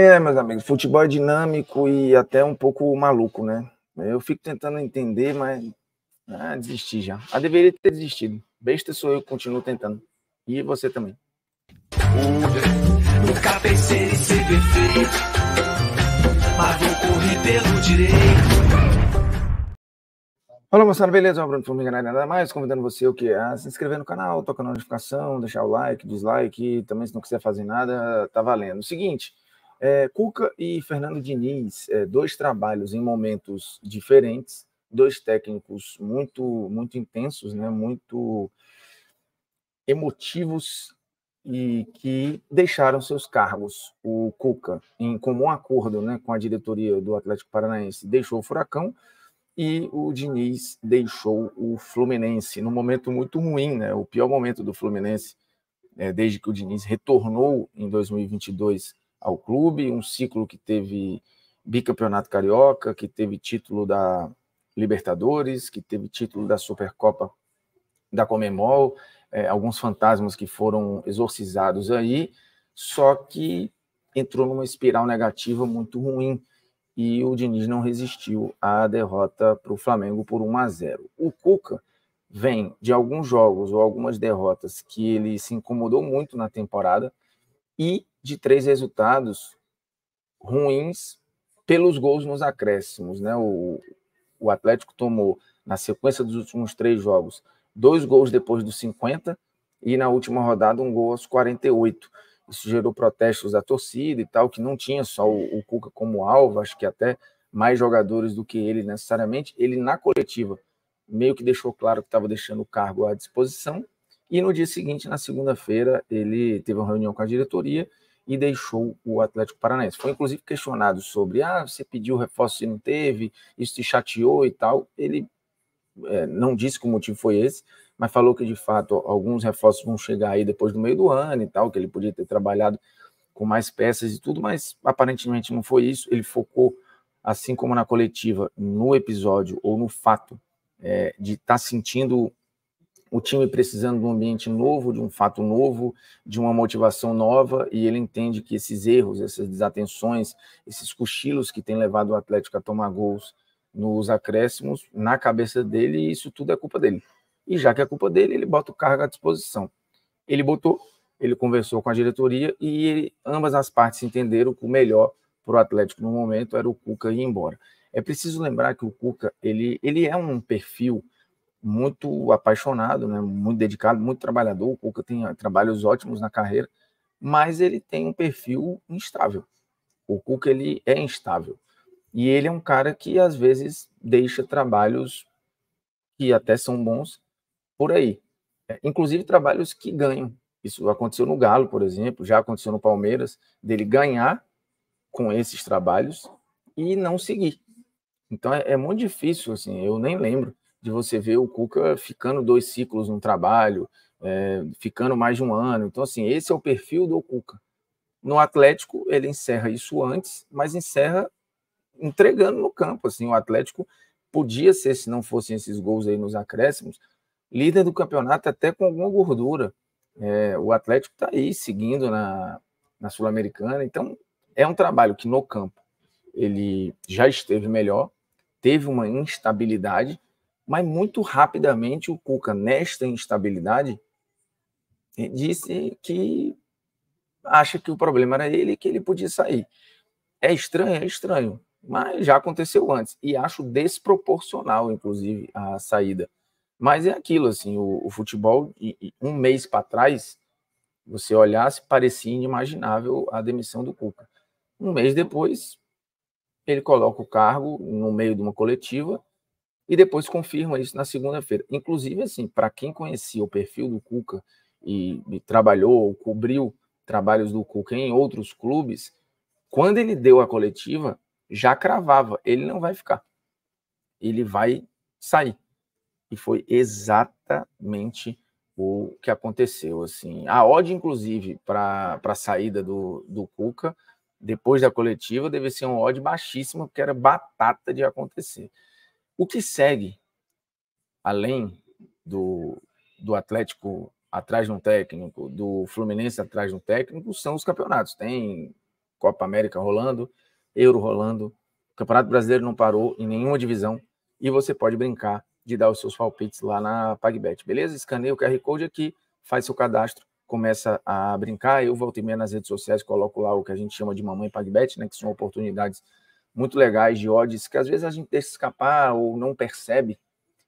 É, meus amigos, futebol é dinâmico e até um pouco maluco, né? Eu fico tentando entender, mas ah, desisti já. Ah, deveria ter desistido. Besta sou eu, continuo tentando. E você também. Nunca pensei em ser perfeito, mas vou correr pelo direito. Olá, moçada, beleza? Eu sou Bruno Formiga, nada mais. Convidando você o que? A se inscrever no canal, tocar na notificação, deixar o like, dislike. também, se não quiser fazer nada, tá valendo. O seguinte. É, Cuca e Fernando Diniz, é, dois trabalhos em momentos diferentes, dois técnicos muito muito intensos, né, muito emotivos e que deixaram seus cargos. O Cuca, em comum acordo né, com a diretoria do Atlético Paranaense, deixou o Furacão e o Diniz deixou o Fluminense num momento muito ruim, né, o pior momento do Fluminense é, desde que o Diniz retornou em 2022 ao clube, um ciclo que teve bicampeonato carioca, que teve título da Libertadores, que teve título da Supercopa da Comemol, é, alguns fantasmas que foram exorcizados aí, só que entrou numa espiral negativa muito ruim e o Diniz não resistiu à derrota para o Flamengo por 1 a 0. O Cuca vem de alguns jogos ou algumas derrotas que ele se incomodou muito na temporada e de três resultados ruins pelos gols nos acréscimos. Né? O, o Atlético tomou, na sequência dos últimos três jogos, dois gols depois dos 50 e na última rodada um gol aos 48. Isso gerou protestos da torcida e tal, que não tinha só o, o Cuca como alvo, acho que até mais jogadores do que ele necessariamente. Ele, na coletiva, meio que deixou claro que estava deixando o cargo à disposição. E no dia seguinte, na segunda-feira, ele teve uma reunião com a diretoria e deixou o Atlético Paranaense. Foi inclusive questionado sobre, ah, você pediu reforço e não teve, isso te chateou e tal. Ele é, não disse que o motivo foi esse, mas falou que de fato alguns reforços vão chegar aí depois do meio do ano e tal, que ele podia ter trabalhado com mais peças e tudo, mas aparentemente não foi isso. Ele focou, assim como na coletiva, no episódio ou no fato é, de estar tá sentindo o time precisando de um ambiente novo, de um fato novo, de uma motivação nova, e ele entende que esses erros, essas desatenções, esses cochilos que tem levado o Atlético a tomar gols nos acréscimos, na cabeça dele, isso tudo é culpa dele. E já que é culpa dele, ele bota o cargo à disposição. Ele botou, ele conversou com a diretoria e ele, ambas as partes entenderam que o melhor para o Atlético no momento era o Cuca ir embora. É preciso lembrar que o Cuca, ele, ele é um perfil muito apaixonado, né? muito dedicado, muito trabalhador. O Cuca tem ah, trabalhos ótimos na carreira, mas ele tem um perfil instável. O Cuca ele é instável. E ele é um cara que às vezes deixa trabalhos que até são bons por aí. É, inclusive trabalhos que ganham. Isso aconteceu no Galo, por exemplo, já aconteceu no Palmeiras, dele ganhar com esses trabalhos e não seguir. Então é, é muito difícil, assim, eu nem lembro de você ver o Cuca ficando dois ciclos no trabalho, é, ficando mais de um ano. Então, assim, esse é o perfil do Cuca. No Atlético, ele encerra isso antes, mas encerra entregando no campo. Assim, o Atlético podia ser, se não fossem esses gols aí nos acréscimos, líder do campeonato até com alguma gordura. É, o Atlético está aí seguindo na, na Sul-Americana. Então, é um trabalho que no campo ele já esteve melhor, teve uma instabilidade, mas muito rapidamente o Cuca, nesta instabilidade, eh, disse que acha que o problema era ele que ele podia sair. É estranho, é estranho, mas já aconteceu antes e acho desproporcional, inclusive, a saída. Mas é aquilo, assim, o, o futebol, um mês para trás, você olhasse, parecia inimaginável a demissão do Cuca. Um mês depois, ele coloca o cargo no meio de uma coletiva e depois confirma isso na segunda-feira. Inclusive, assim, para quem conhecia o perfil do Cuca e, e trabalhou, cobriu trabalhos do Cuca em outros clubes, quando ele deu a coletiva, já cravava, ele não vai ficar. Ele vai sair. E foi exatamente o que aconteceu. Assim, a ódio, inclusive, para a saída do, do Cuca, depois da coletiva, deve ser um ódio baixíssimo, porque era batata de acontecer. O que segue, além do, do Atlético atrás de um técnico, do Fluminense atrás de um técnico, são os campeonatos. Tem Copa América rolando, Euro rolando, o Campeonato Brasileiro não parou em nenhuma divisão e você pode brincar de dar os seus palpites lá na PagBet, beleza? Escaneia o QR Code aqui, faz seu cadastro, começa a brincar. Eu volto e meia nas redes sociais, coloco lá o que a gente chama de Mamãe PagBet, né, que são oportunidades muito legais de odds que às vezes a gente deixa escapar ou não percebe,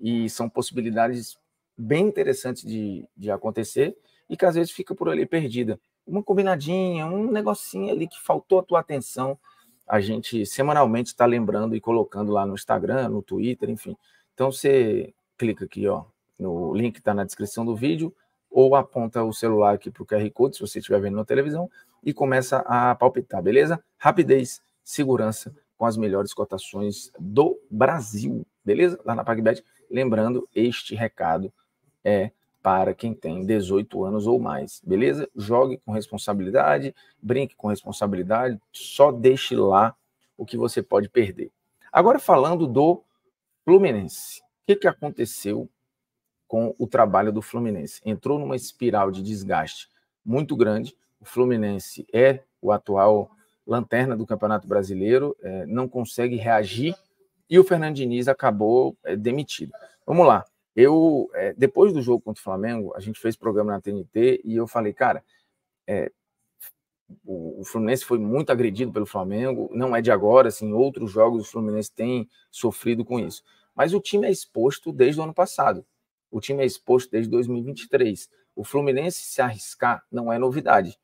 e são possibilidades bem interessantes de, de acontecer e que às vezes fica por ali perdida. Uma combinadinha, um negocinho ali que faltou a tua atenção, a gente semanalmente está lembrando e colocando lá no Instagram, no Twitter, enfim. Então você clica aqui, ó, no link que está na descrição do vídeo, ou aponta o celular aqui para o QR Code, se você estiver vendo na televisão, e começa a palpitar, beleza? Rapidez, segurança com as melhores cotações do Brasil, beleza? Lá na PagBet. Lembrando, este recado é para quem tem 18 anos ou mais, beleza? Jogue com responsabilidade, brinque com responsabilidade, só deixe lá o que você pode perder. Agora falando do Fluminense. O que, que aconteceu com o trabalho do Fluminense? Entrou numa espiral de desgaste muito grande. O Fluminense é o atual lanterna do Campeonato Brasileiro, é, não consegue reagir e o Fernando Diniz acabou é, demitido. Vamos lá. Eu, é, depois do jogo contra o Flamengo, a gente fez programa na TNT e eu falei, cara, é, o, o, Fluminense foi muito agredido pelo Flamengo, não é de agora, assim, outros jogos o Fluminense tem sofrido com isso. Mas o time é exposto desde o ano passado. O time é exposto desde 2023. O Fluminense se arriscar não é novidade.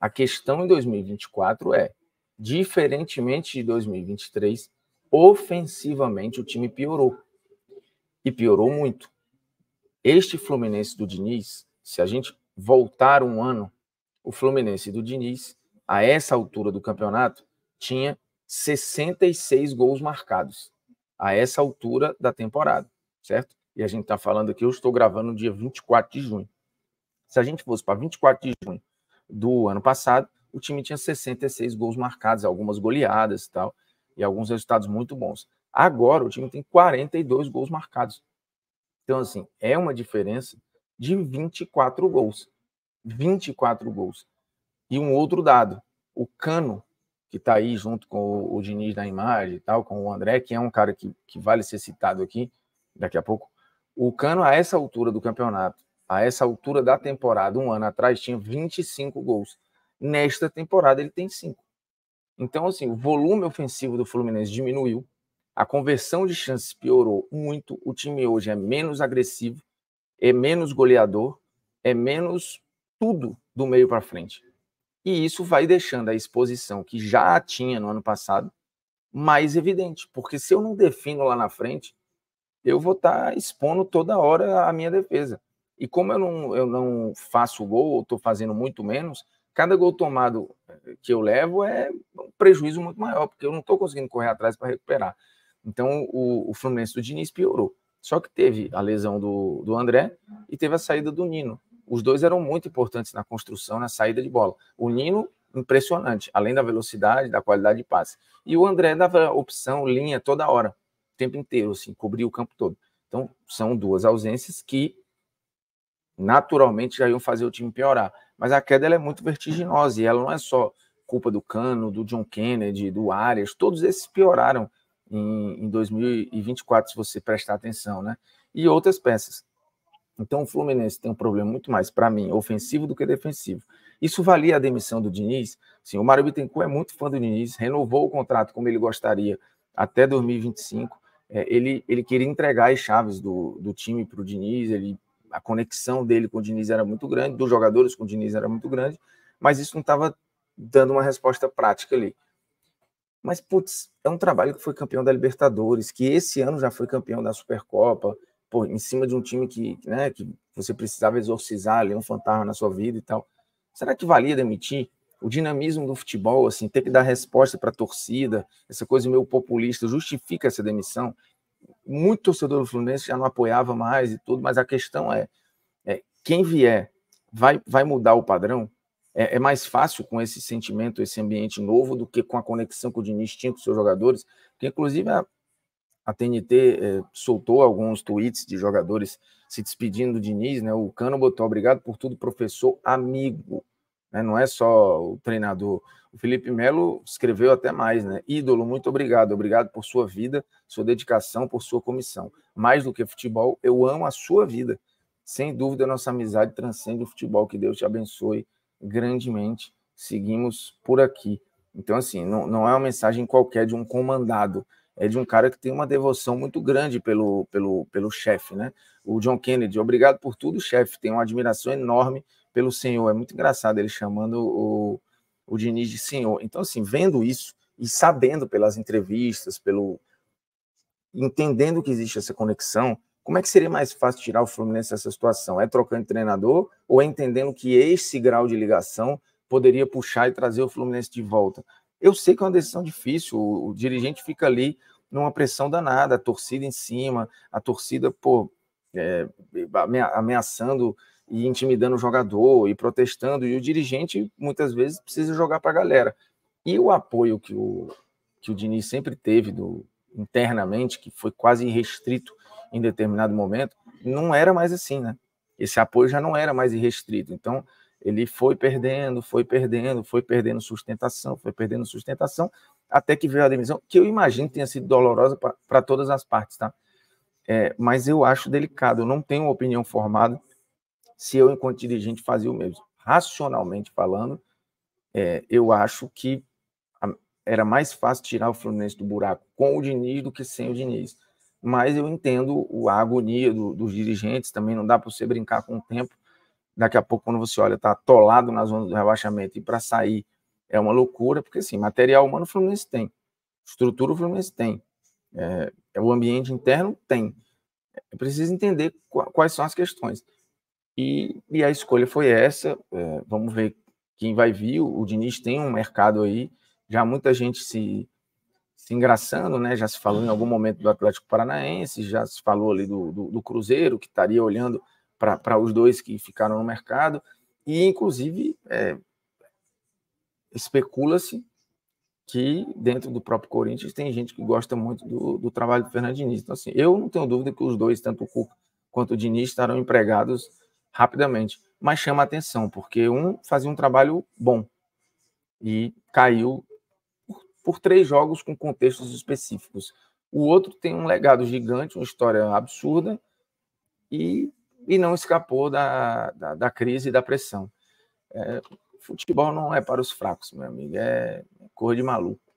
A questão em 2024 é diferentemente de 2023, ofensivamente o time piorou. E piorou muito. Este Fluminense do Diniz, se a gente voltar um ano, o Fluminense do Diniz, a essa altura do campeonato, tinha 66 gols marcados. A essa altura da temporada, certo? E a gente está falando aqui, eu estou gravando no dia 24 de junho. Se a gente fosse para 24 de junho do ano passado, o time tinha 66 gols marcados, algumas goleadas e tal, e alguns resultados muito bons. Agora o time tem 42 gols marcados. Então, assim, é uma diferença de 24 gols. 24 gols. E um outro dado: o Cano, que está aí junto com o, Diniz na imagem e tal, com o André, que é um cara que, que vale ser citado aqui daqui a pouco. O Cano, a essa altura do campeonato, a essa altura da temporada, um ano atrás, tinha 25 gols. Nesta temporada ele tem cinco. Então, assim, o volume ofensivo do Fluminense diminuiu, a conversão de chances piorou muito, o time hoje é menos agressivo, é menos goleador, é menos tudo do meio para frente. E isso vai deixando a exposição que já tinha no ano passado mais evidente, porque se eu não defino lá na frente, eu vou estar tá expondo toda hora a minha defesa. E como eu não, eu não faço gol, ou estou fazendo muito menos, cada gol tomado eh, que eu levo é um prejuízo muito maior, porque eu não estou conseguindo correr atrás para recuperar. Então o, o, Fluminense do Diniz piorou. Só que teve a lesão do, do André e teve a saída do Nino. Os dois eram muito importantes na construção, na saída de bola. O Nino, impressionante, além da velocidade, da qualidade de passe. E o André dava opção, linha toda hora, o tempo inteiro, assim, cobria o campo todo. Então, são duas ausências que naturalmente já iam fazer o time piorar. Mas a queda ela é muito vertiginosa e ela não é só culpa do Cano, do John Kennedy, do Arias, todos esses pioraram em, em 2024, se você prestar atenção, né? E outras peças. Então o Fluminense tem um problema muito mais, para mim, ofensivo do que defensivo. Isso valia a demissão do Diniz? Sim, o Mário Bittencourt é muito fã do Diniz, renovou o contrato como ele gostaria até 2025. É, ele, ele queria entregar as chaves do, do time para o Diniz, ele a conexão dele com o Diniz era muito grande, dos jogadores com o Diniz era muito grande, mas isso não estava dando uma resposta prática ali. Mas, putz, é um trabalho que foi campeão da Libertadores, que esse ano já foi campeão da Supercopa, pô, em cima de um time que, né, que você precisava exorcizar ali um fantasma na sua vida e tal. Será que valia demitir? O dinamismo do futebol, assim, ter que dar resposta para a torcida, essa coisa meio populista, justifica essa demissão? muito torcedor do Fluminense já não apoiava mais e tudo, mas a questão é, é quem vier vai, vai mudar o padrão? É, é, mais fácil com esse sentimento, esse ambiente novo, do que com a conexão que o Diniz tinha com seus jogadores, que inclusive a, a TNT é, soltou alguns tweets de jogadores se despedindo do Diniz, né? O Cano botou obrigado por tudo, professor amigo. Né? Não é só o treinador. O Felipe Melo escreveu até mais, né? Ídolo, muito obrigado. Obrigado por sua vida, sua dedicação, por sua comissão. Mais do que futebol, eu amo a sua vida. Sem dúvida, nossa amizade transcende o futebol. Que Deus te abençoe grandemente. Seguimos por aqui. Então, assim, não, não é uma mensagem qualquer de um comandado, é de um cara que tem uma devoção muito grande pelo, pelo, pelo chefe, né? O John Kennedy, obrigado por tudo, chefe. Tenho uma admiração enorme pelo senhor. É muito engraçado ele chamando o, o Diniz de senhor. Então, assim, vendo isso e sabendo pelas entrevistas, pelo entendendo que existe essa conexão, como é que seria mais fácil tirar o Fluminense dessa situação? É trocando treinador ou é entendendo que esse grau de ligação poderia puxar e trazer o Fluminense de volta? Eu sei que é uma decisão difícil, o, o dirigente fica ali numa pressão danada, a torcida em cima, a torcida, pô, é, ameaçando e intimidando o jogador e protestando, e o dirigente muitas vezes precisa jogar para a galera. E o apoio que o, que o Diniz sempre teve do, internamente, que foi quase irrestrito em determinado momento, não era mais assim, né? Esse apoio já não era mais irrestrito. Então, ele foi perdendo, foi perdendo, foi perdendo sustentação, foi perdendo sustentação, até que veio a demissão, que eu imagino tenha sido dolorosa para todas as partes, tá? É, mas eu acho delicado, eu não tenho uma opinião formada se eu, enquanto dirigente, fazia o mesmo. Racionalmente falando, é, eu acho que era mais fácil tirar o Fluminense do buraco com o Diniz do que sem o Diniz. Mas eu entendo a agonia do, dos dirigentes, também não dá para você brincar com o tempo. Daqui a pouco, quando você olha, está atolado na zona do rebaixamento e para sair é uma loucura, porque assim, material humano o Fluminense tem, estrutura o Fluminense tem, é, é o ambiente interno tem. É preciso entender quais são as questões. E, e a escolha foi essa. É, vamos ver quem vai vir. O, o Diniz tem um mercado aí, já muita gente se, se engraçando, né? Já se falou em algum momento do Atlético Paranaense, já se falou ali do, do, do Cruzeiro, que estaria olhando para os dois que ficaram no mercado. E, inclusive, é, especula-se que dentro do próprio Corinthians tem gente que gosta muito do, do trabalho do Fernando Diniz. Então, assim, eu não tenho dúvida que os dois, tanto o Cuca quanto o Diniz, estarão empregados rapidamente. Mas chama atenção, porque um fazia um trabalho bom e caiu por, por três jogos com contextos específicos. O outro tem um legado gigante, uma história absurda e, e não escapou da, da, da crise e da pressão. É, futebol não é para os fracos, meu amigo, é cor de maluco.